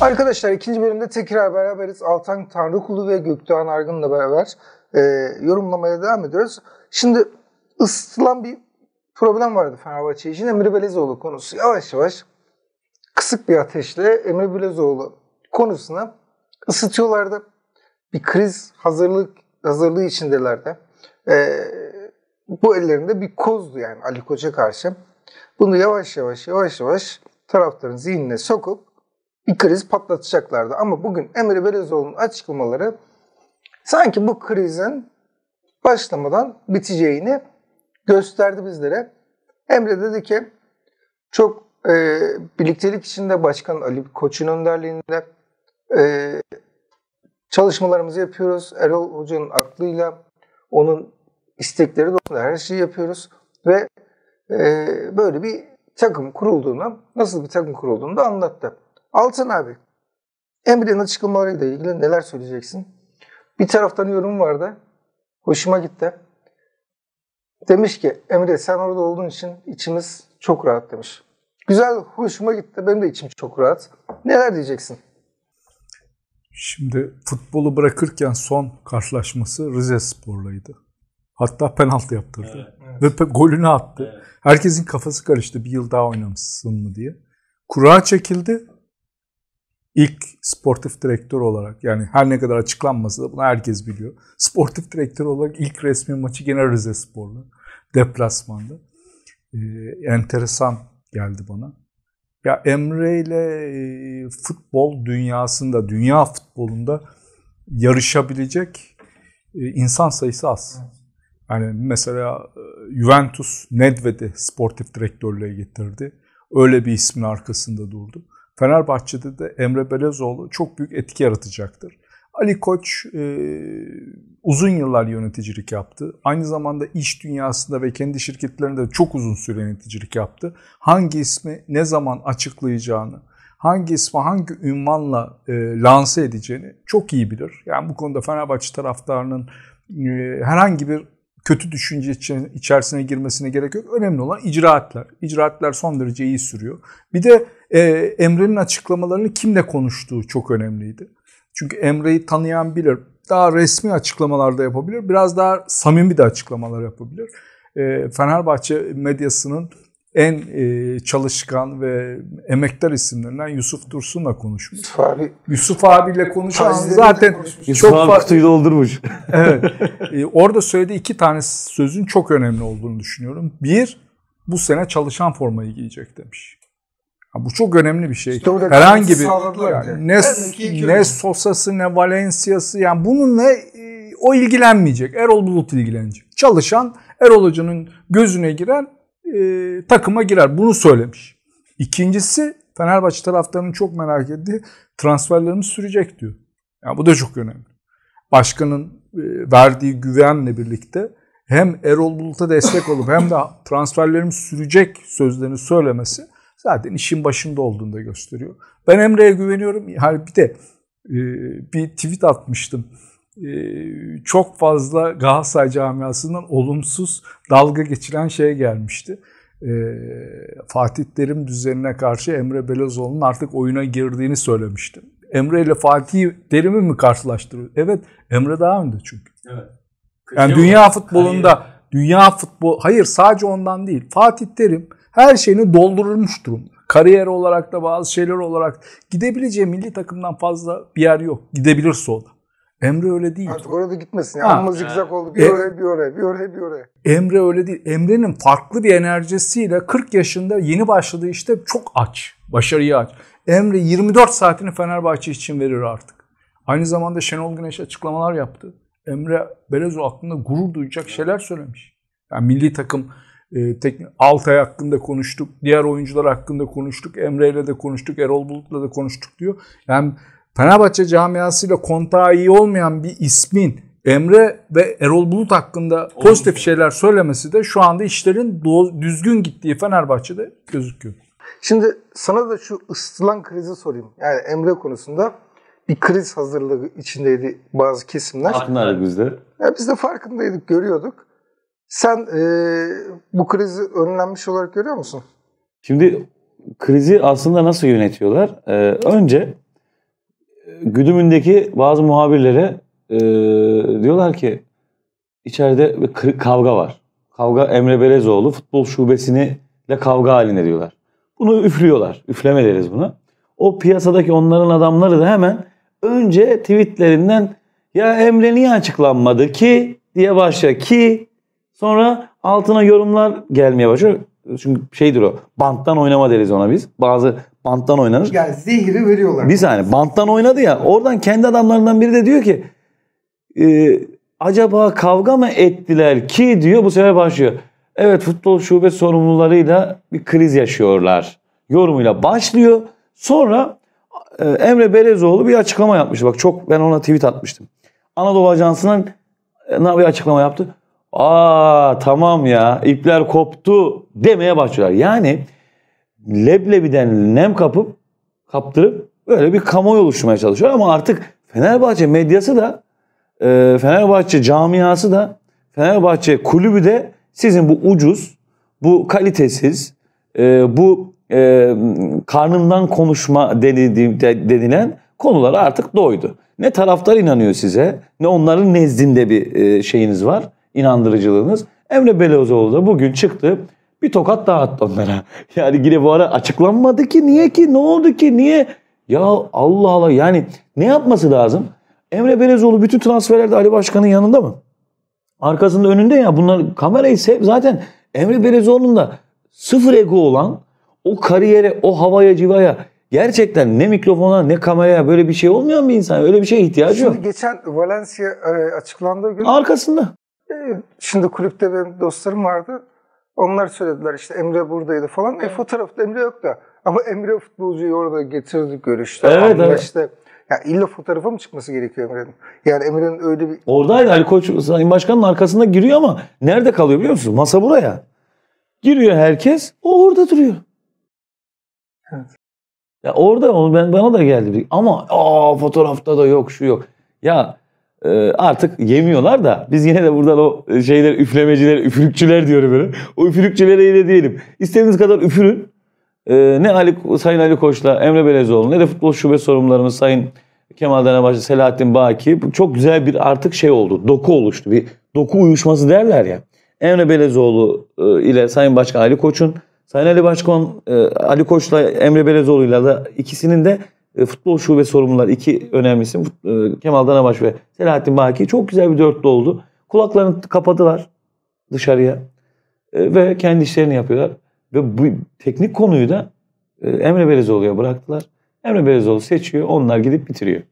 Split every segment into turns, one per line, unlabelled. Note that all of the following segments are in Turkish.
Arkadaşlar ikinci bölümde tekrar beraberiz. Altan Tanrıkulu ve Gökdoğan Argın'la beraber e, yorumlamaya devam ediyoruz. Şimdi ısıtılan bir problem vardı Fenerbahçe için. Emre Belezoğlu konusu. Yavaş yavaş kısık bir ateşle Emre Belezoğlu konusuna ısıtıyorlardı. Bir kriz hazırlık hazırlığı içindelerdi. E, bu ellerinde bir kozdu yani Ali Koç'a karşı. Bunu yavaş yavaş yavaş yavaş taraftarın zihnine sokup bir kriz patlatacaklardı. Ama bugün Emre Belezoğlu'nun açıklamaları sanki bu krizin başlamadan biteceğini gösterdi bizlere. Emre dedi ki çok e, birliktelik içinde Başkan Ali Koç'un önderliğinde e, çalışmalarımızı yapıyoruz. Erol Hoca'nın aklıyla onun istekleri doğrultusunda her şeyi yapıyoruz ve ee, böyle bir takım kurulduğunu, nasıl bir takım kurulduğunu da anlattı. Altın abi, Emre'nin açıklamalarıyla ilgili neler söyleyeceksin? Bir taraftan yorum vardı. Hoşuma gitti. Demiş ki Emre sen orada olduğun için içimiz çok rahat demiş. Güzel, hoşuma gitti. Benim de içim çok rahat. Neler diyeceksin?
Şimdi futbolu bırakırken son karşılaşması Rize Spor'laydı. Hatta penaltı yaptırdı. Evet, evet. Ve golünü attı. Evet. Herkesin kafası karıştı bir yıl daha oynamışsın mı diye. Kura çekildi. İlk sportif direktör olarak yani her ne kadar açıklanmasa da bunu herkes biliyor. Sportif direktör olarak ilk resmi maçı gene Rize Spor'la deplasmanda. Ee, enteresan geldi bana. Ya Emre ile e, futbol dünyasında, dünya futbolunda yarışabilecek e, insan sayısı az. Evet. Yani mesela e, Juventus Nedved'i sportif direktörlüğe getirdi. Öyle bir ismin arkasında durdu. Fenerbahçe'de de Emre Belezoğlu çok büyük etki yaratacaktır. Ali Koç e, uzun yıllar yöneticilik yaptı. Aynı zamanda iş dünyasında ve kendi şirketlerinde çok uzun süre yöneticilik yaptı. Hangi ismi ne zaman açıklayacağını, hangi ismi hangi ünvanla e, lanse edeceğini çok iyi bilir. Yani bu konuda Fenerbahçe taraftarının e, herhangi bir kötü düşünce içerisine girmesine gerek yok. Önemli olan icraatlar. İcraatlar son derece iyi sürüyor. Bir de e, Emre'nin açıklamalarını kimle konuştuğu çok önemliydi. Çünkü Emre'yi tanıyan bilir. Daha resmi açıklamalarda yapabilir. Biraz daha samimi de açıklamalar yapabilir. E, Fenerbahçe medyasının en e, çalışkan ve emektar isimlerinden Yusuf Dursun'la konuşmuş. Yusuf abi. Yusuf abiyle konuşan zaten Yusuf çok abi kutuyu doldurmuş. evet. E, orada söylediği iki tane sözün çok önemli olduğunu düşünüyorum. Bir, bu sene çalışan formayı giyecek demiş. bu çok önemli bir şey. İşte Herhangi bir yani, ne, ne Sosa'sı ne Valencia'sı yani bununla e, o ilgilenmeyecek. Erol Bulut ilgilenecek. Çalışan Erol Hoca'nın gözüne giren e, takıma girer. Bunu söylemiş. İkincisi Fenerbahçe taraftarının çok merak ettiği transferlerimiz sürecek diyor. Yani bu da çok önemli. Başkanın e, verdiği güvenle birlikte hem Erol Bulut'a destek olup hem de transferlerimiz sürecek sözlerini söylemesi zaten işin başında olduğunu da gösteriyor. Ben Emre'ye güveniyorum. Yani bir de e, bir tweet atmıştım çok fazla Galatasaray camiasından olumsuz dalga geçilen şey gelmişti. Fatih Terim düzenine karşı Emre Belezoğlu'nun artık oyuna girdiğini söylemiştim. Emre ile Fatih Terim'i mi karşılaştırıyor? Evet, Emre daha önde çünkü. Evet. Yani dünya futbolunda hayır. dünya futbol hayır sadece ondan değil. Fatih Terim her şeyini doldurulmuş durumda. Kariyer olarak da bazı şeyler olarak gidebileceği milli takımdan fazla bir yer yok. Gidebilir da. Emre öyle değil. Artık orada gitmesin. Ya. Amma zikzak oldu. Bir e, oraya
bir oraya bir oraya bir oraya.
Emre öyle değil. Emre'nin farklı bir enerjisiyle 40 yaşında yeni başladığı işte çok aç. Başarıya aç. Emre 24 saatini Fenerbahçe için verir artık. Aynı zamanda Şenol Güneş açıklamalar yaptı. Emre Belezo hakkında gurur duyacak şeyler söylemiş. Yani milli takım e, tek, Altay hakkında konuştuk, diğer oyuncular hakkında konuştuk, Emre ile de konuştuk, Erol Bulut'la da konuştuk diyor. Yani Fenerbahçe camiasıyla kontağı iyi olmayan bir ismin Emre ve Erol Bulut hakkında pozitif şeyler söylemesi de şu anda işlerin düzgün gittiği Fenerbahçe'de gözüküyor. Şimdi
sana da şu ısıtılan krizi sorayım. Yani Emre konusunda bir kriz hazırlığı içindeydi bazı kesimler. Farkındaydık biz Ya biz de farkındaydık, görüyorduk. Sen e, bu krizi önlenmiş olarak görüyor musun? Şimdi
krizi aslında nasıl yönetiyorlar? Ee, önce güdümündeki bazı muhabirlere e, diyorlar ki içeride bir kavga var. Kavga Emre Belezoğlu futbol şubesini ile kavga haline diyorlar. Bunu üflüyorlar. Üfleme deriz buna. O piyasadaki onların adamları da hemen önce tweetlerinden ya Emre niye açıklanmadı ki diye başlıyor ki sonra altına yorumlar gelmeye başlıyor. Çünkü şeydir o banttan oynama deriz ona biz. Bazı banttan oynanır. Yani
zehri veriyorlar. Bir
saniye banttan oynadı ya oradan kendi adamlarından biri de diyor ki e, acaba kavga mı ettiler ki diyor bu sefer başlıyor. Evet futbol şube sorumlularıyla bir kriz yaşıyorlar yorumuyla başlıyor. Sonra e, Emre Belezoğlu bir açıklama yapmış. Bak çok ben ona tweet atmıştım. Anadolu Ajansı'ndan e, ne bir açıklama yaptı. Aa tamam ya ipler koptu demeye başlıyorlar. Yani leblebiden nem kapıp kaptırıp böyle bir kamuoyu oluşturmaya çalışıyor. Ama artık Fenerbahçe medyası da e, Fenerbahçe camiası da Fenerbahçe kulübü de sizin bu ucuz, bu kalitesiz, e, bu e, karnından konuşma denildi, de, denilen konulara artık doydu. Ne taraftar inanıyor size ne onların nezdinde bir e, şeyiniz var, inandırıcılığınız. Emre Belözoğlu da bugün çıktı bir tokat daha attı onlara. Yani yine bu ara açıklanmadı ki niye ki ne oldu ki niye? Ya Allah Allah yani ne yapması lazım? Emre Belezoğlu bütün transferlerde Ali Başkan'ın yanında mı? Arkasında önünde ya bunlar kamerayı sev zaten Emre Belezoğlu'nun da sıfır ego olan o kariyere o havaya civaya gerçekten ne mikrofona ne kameraya böyle bir şey olmayan bir insan öyle bir şeye ihtiyacı Şimdi yok. Şimdi
geçen Valencia e, açıklandığı gün arkasında. E, şimdi kulüpte benim dostlarım vardı onlar söylediler işte Emre buradaydı falan. E, evet. E fotoğrafta Emre yok da. Ama Emre futbolcuyu orada getirdik görüşte. Evet, evet. İşte, ya illa fotoğrafa mı çıkması gerekiyor Emre'nin? Yani Emre'nin öyle bir...
Oradaydı Ali Koç Sayın Başkan'ın arkasında giriyor ama nerede kalıyor biliyor musun? Masa buraya. Giriyor herkes. O orada duruyor. Evet. Ya orada onu ben bana da geldi. Ama aa fotoğrafta da yok şu yok. Ya ee, artık yemiyorlar da biz yine de buradan o e, şeyler üflemeciler, üfürükçüler diyorum böyle. O üfürükçülere ile diyelim. İstediğiniz kadar üfürün. Ee, ne Ali Sayın Ali Koç'la Emre Belezoğlu ne de futbol şube sorumlularımız Sayın Kemal Denebaşı, Selahattin Baki bu çok güzel bir artık şey oldu. Doku oluştu. Bir doku uyuşması derler ya. Emre Belezoğlu e, ile Sayın Başkan Ali Koç'un Sayın Ali Başkan e, Ali Koç'la Emre Belezoğlu'yla da ikisinin de e, futbol şube sorumlular iki önemlisi e, Kemal Danabaş ve Selahattin Baki çok güzel bir dörtlü oldu. Kulaklarını kapadılar dışarıya e, ve kendi işlerini yapıyorlar. Ve bu teknik konuyu da Emre Belezoğlu'ya bıraktılar. Emre Belezoğlu seçiyor, onlar gidip bitiriyor.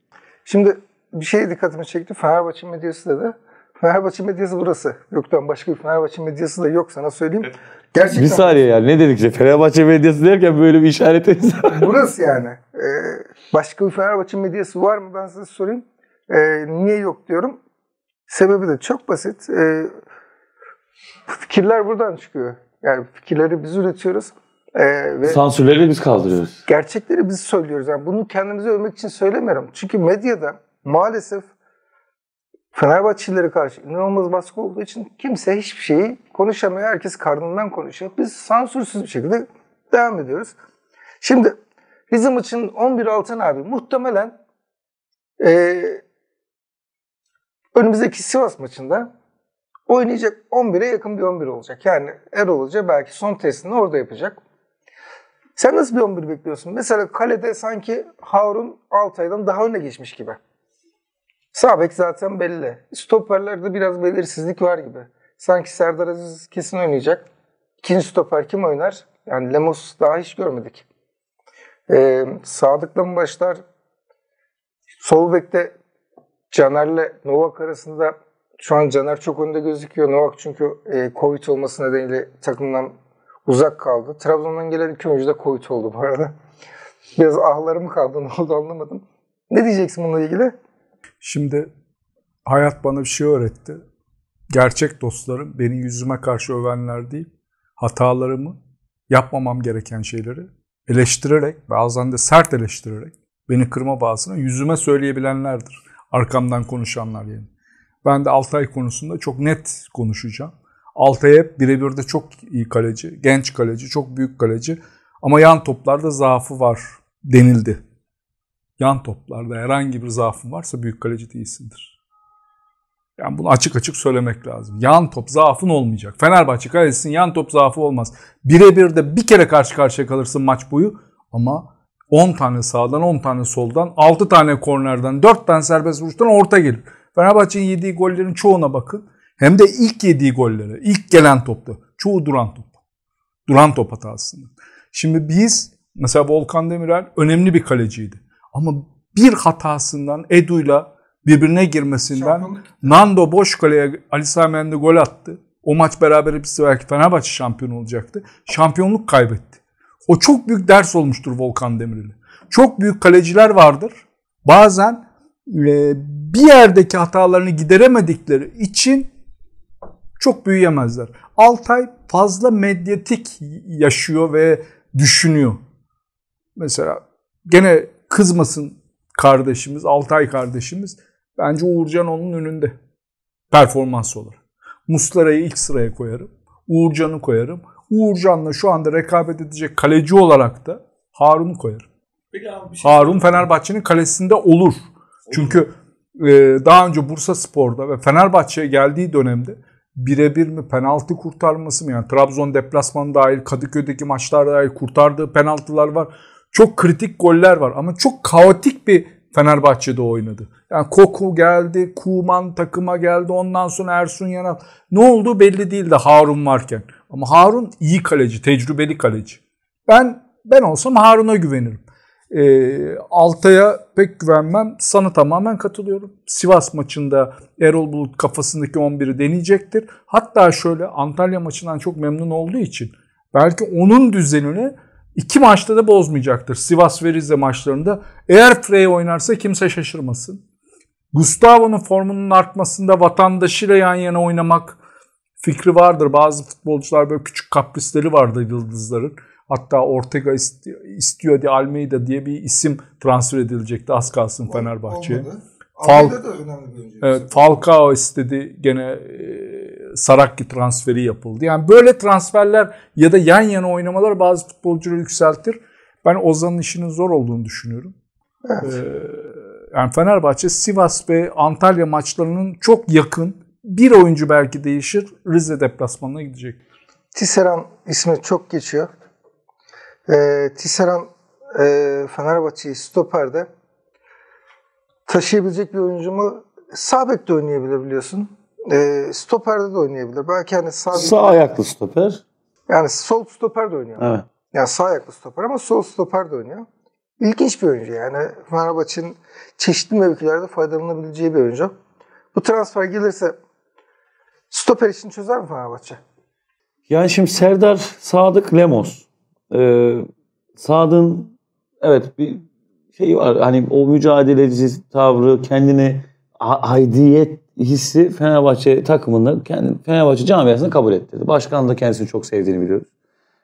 Şimdi bir şey dikkatimi çekti. Fenerbahçe medyası da da Fenerbahçe medyası burası. Yoktan başka bir Fenerbahçe medyası da yok sana söyleyeyim.
Gerçekten bir saniye yani ne dedik işte Fenerbahçe medyası derken böyle bir işaret
Burası yani. Ee, başka bir Fenerbahçe medyası var mı ben size sorayım. Ee, niye yok diyorum. Sebebi de çok basit. Ee, fikirler buradan çıkıyor. Yani fikirleri biz üretiyoruz. Ee, ve Sansürleri biz kaldırıyoruz. Gerçekleri biz söylüyoruz. Yani bunu kendimize övmek için söylemiyorum. Çünkü medyada maalesef Fenerbahçelilere karşı inanılmaz baskı olduğu için kimse hiçbir şeyi konuşamıyor. Herkes karnından konuşuyor. Biz sansürsüz bir şekilde devam ediyoruz. Şimdi bizim için 11 altın abi muhtemelen e, önümüzdeki Sivas maçında oynayacak 11'e yakın bir 11 olacak. Yani Erol Hoca belki son testini orada yapacak. Sen nasıl bir 11 bekliyorsun? Mesela kalede sanki Harun Altay'dan daha öne geçmiş gibi. Sabek zaten belli. Stoperlerde biraz belirsizlik var gibi. Sanki Serdar Aziz kesin oynayacak. İkinci stoper kim oynar? Yani Lemos daha hiç görmedik. Ee, Sadık'la mı başlar? Sol bekte Caner'le Novak arasında şu an Caner çok önde gözüküyor. Novak çünkü e, Covid olması nedeniyle takımdan uzak kaldı. Trabzon'dan gelen iki oyuncu da Covid oldu bu arada. Biraz ahlarım kaldı ne oldu anlamadım. Ne diyeceksin bununla ilgili?
Şimdi hayat bana bir şey öğretti. Gerçek dostlarım beni yüzüme karşı övenler değil, hatalarımı, yapmamam gereken şeyleri eleştirerek, bazen de sert eleştirerek beni kırma bağısına yüzüme söyleyebilenlerdir. Arkamdan konuşanlar yani. Ben de Altay konusunda çok net konuşacağım. Altay hep birebir de çok iyi kaleci, genç kaleci, çok büyük kaleci ama yan toplarda zaafı var denildi yan toplarda herhangi bir zaafın varsa büyük kaleci değilsindir. Yani bunu açık açık söylemek lazım. Yan top zaafın olmayacak. Fenerbahçe kalecisinin yan top zaafı olmaz. Birebir de bir kere karşı karşıya kalırsın maç boyu ama 10 tane sağdan 10 tane soldan 6 tane kornerden 4 tane serbest vuruştan orta gelir. Fenerbahçe'nin yediği gollerin çoğuna bakın. Hem de ilk yediği gollere, ilk gelen topta. Çoğu duran top. Duran top hatasında. Şimdi biz mesela Volkan Demirel önemli bir kaleciydi. Ama bir hatasından Edu'yla birbirine girmesinden Nando Boşkale'ye Ali Sami gol attı. O maç beraber bitse belki Fenerbahçe şampiyon olacaktı. Şampiyonluk kaybetti. O çok büyük ders olmuştur Volkan Demirel'e. Çok büyük kaleciler vardır. Bazen e, bir yerdeki hatalarını gideremedikleri için çok büyüyemezler. Altay fazla medyatik yaşıyor ve düşünüyor. Mesela gene kızmasın kardeşimiz, Altay kardeşimiz. Bence Uğurcan onun önünde performans olur. Muslera'yı ilk sıraya koyarım. Uğurcan'ı koyarım. Uğurcan'la şu anda rekabet edecek kaleci olarak da Harun'u koyarım. Peki abi bir şey Harun Fenerbahçe'nin kalesinde olur. olur. Çünkü e, daha önce Bursa Spor'da ve Fenerbahçe'ye geldiği dönemde birebir mi penaltı kurtarması mı yani Trabzon deplasmanı dahil Kadıköy'deki maçlar dahil kurtardığı penaltılar var. Çok kritik goller var ama çok kaotik bir Fenerbahçe'de oynadı. Yani Koku geldi, Kuman takıma geldi, ondan sonra Ersun Yanal. Ne oldu belli değildi Harun varken. Ama Harun iyi kaleci, tecrübeli kaleci. Ben ben olsam Harun'a güvenirim. E, Altay'a pek güvenmem. Sana tamamen katılıyorum. Sivas maçında Erol Bulut kafasındaki 11'i deneyecektir. Hatta şöyle Antalya maçından çok memnun olduğu için belki onun düzenini İki maçta da bozmayacaktır. Sivas ve Rize maçlarında. Eğer Frey oynarsa kimse şaşırmasın. Gustavo'nun formunun artmasında vatandaşıyla yan yana oynamak fikri vardır. Bazı futbolcular böyle küçük kaprisleri vardır yıldızların. Hatta Ortega istiyor diye Almeida diye bir isim transfer edilecekti. Az kalsın Fenerbahçe'ye. Olmadı. Fal- da önemli bir oyuncu. Evet, Falcao istedi gene e, Sarakki transferi yapıldı. Yani böyle transferler ya da yan yana oynamalar bazı futbolcuları yükseltir. Ben Ozan'ın işinin zor olduğunu düşünüyorum. Evet. Ee, yani Fenerbahçe Sivas ve Antalya maçlarının çok yakın bir oyuncu belki değişir Rize deplasmanına
gidecek. Tisseran ismi çok geçiyor. Ee, Tisseran e, Fenerbahçe'yi stoperde taşıyabilecek bir oyuncu mu? Sabek de oynayabilir biliyorsun. E, stoperde de oynayabilir. Belki hani sağ... Sağ ayaklı stoper. Yani sol stoper de oynuyor. Evet. Yani sağ ayaklı stoper ama sol stoper de oynuyor. İlginç bir oyuncu yani. Fenerbahçe'nin çeşitli mevkilerde faydalanabileceği bir oyuncu. Bu transfer gelirse stoper için çözer mi Fenerbahçe?
Yani şimdi Serdar Sadık Lemos. Ee, Sadık'ın evet bir şey var. Hani o mücadeleci tavrı, kendini aidiyet hissi Fenerbahçe takımını kendi Fenerbahçe camiasını kabul etti. Başkan da kendisini çok sevdiğini biliyoruz.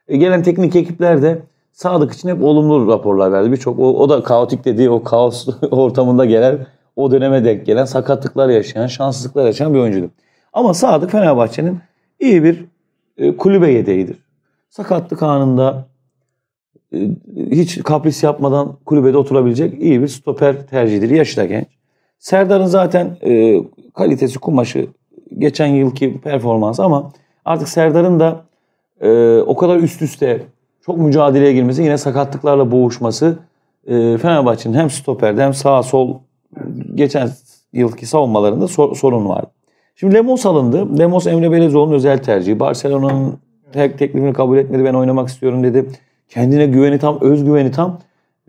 E, gelen teknik ekipler de Sadık için hep olumlu raporlar verdi. Birçok o, o da kaotik dediği o kaos ortamında gelen o döneme denk gelen sakatlıklar yaşayan, şanssızlıklar yaşayan bir oyuncuydu. Ama Sadık Fenerbahçe'nin iyi bir e, kulübe yedeğidir. Sakatlık anında e, hiç kapris yapmadan kulübede oturabilecek iyi bir stoper tercihidir. Yaşı da genç. Serdar'ın zaten e, kalitesi kumaşı geçen yılki performans ama artık Serdar'ın da e, o kadar üst üste çok mücadeleye girmesi yine sakatlıklarla boğuşması e, Fenerbahçe'nin hem stoperde hem sağ sol geçen yılki savunmalarında sor, sorun var. Şimdi Lemos alındı. Lemos Emre Belezoğlu'nun özel tercihi. Barcelona'nın tek teklifini kabul etmedi. Ben oynamak istiyorum dedi. Kendine güveni tam, özgüveni tam.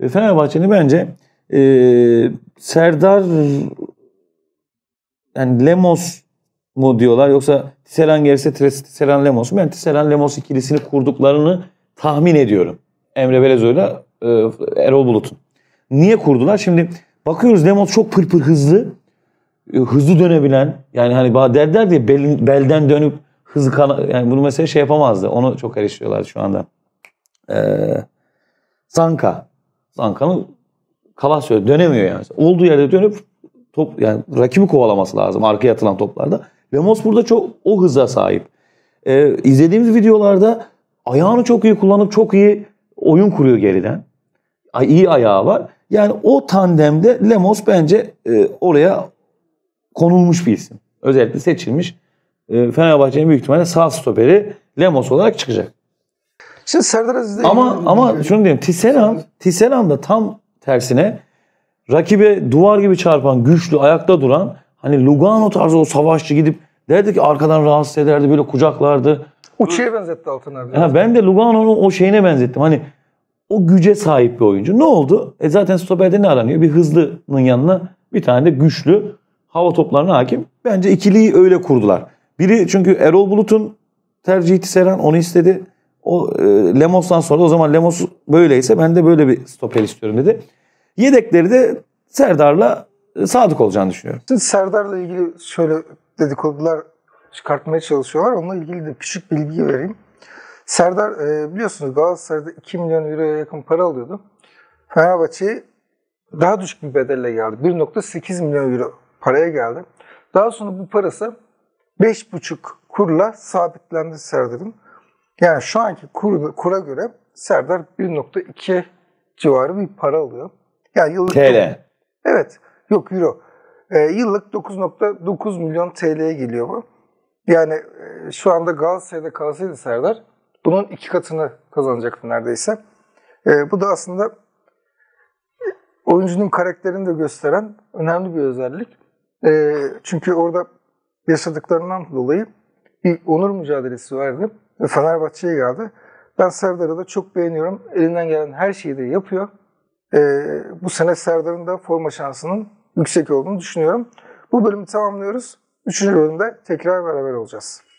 E, Fenerbahçe'nin bence ee, Serdar yani Lemos mu diyorlar yoksa Tisseran gerisi Tisseran Lemos mu? Ben yani Tisseran Lemos ikilisini kurduklarını tahmin ediyorum. Emre Belezoy'la e, Erol Bulut'un. Niye kurdular? Şimdi bakıyoruz Lemos çok pır pır hızlı. E, hızlı dönebilen yani hani derler diye bel, belden dönüp hızlı kan yani bunu mesela şey yapamazdı. Onu çok eleştiriyorlar şu anda. Ee, Zanka. Zanka'nın Kalas öyle dönemiyor yani. Olduğu yerde dönüp top yani rakibi kovalaması lazım arkaya atılan toplarda. Lemos burada çok o hıza sahip. Ee, izlediğimiz videolarda ayağını çok iyi kullanıp çok iyi oyun kuruyor geriden. Ay, iyi ayağı var. Yani o tandemde Lemos bence e, oraya konulmuş bir isim. Özellikle seçilmiş. E, Fenerbahçe'nin büyük ihtimalle sağ stoperi Lemos olarak çıkacak.
Şimdi Serdar Aziz'de... Ama,
ama şunu diyeyim. Tisseran, Tisseran da tam Tersine rakibe duvar gibi çarpan, güçlü, ayakta duran hani Lugano tarzı o savaşçı gidip derdi ki arkadan rahatsız ederdi böyle kucaklardı.
Uçuya benzetti Altan abi. Ha,
ben de Lugano'nun o şeyine benzettim. Hani o güce sahip bir oyuncu. Ne oldu? E zaten stoperde ne aranıyor? Bir hızlının yanına bir tane de güçlü hava toplarına hakim. Bence ikiliyi öyle kurdular. Biri çünkü Erol Bulut'un tercih Serhan onu istedi. O e, Lemos'tan sonra o zaman Lemos böyleyse ben de böyle bir stoper istiyorum dedi. Yedekleri de Serdar'la e, Sadık olacağını düşünüyorum.
Şimdi Serdar'la ilgili şöyle dedikodular çıkartmaya çalışıyorlar. Onunla ilgili de küçük bilgi vereyim. Serdar e, biliyorsunuz Galatasaray'da 2 milyon euroya yakın para alıyordu. Fenerbahçe'ye daha düşük bir bedelle geldi. 1.8 milyon euro paraya geldi. Daha sonra bu parası 5.5 kurla sabitlendi Serdar'ın. Yani şu anki kur, kura göre Serdar 1.2 civarı bir para alıyor. Yani yıllık TL. Evet. Yok euro. E, yıllık 9.9 milyon TL'ye geliyor bu. Yani e, şu anda Galatasaray'da kalsaydı Serdar bunun iki katını kazanacaktı neredeyse. E, bu da aslında oyuncunun karakterini de gösteren önemli bir özellik. E, çünkü orada yaşadıklarından dolayı bir onur mücadelesi vardı ve Fenerbahçe'ye geldi. Ben Serdar'ı da çok beğeniyorum. Elinden gelen her şeyi de yapıyor. E, bu sene Serdar'ın da forma şansının yüksek olduğunu düşünüyorum. Bu bölümü tamamlıyoruz. Üçüncü bölümde tekrar beraber olacağız.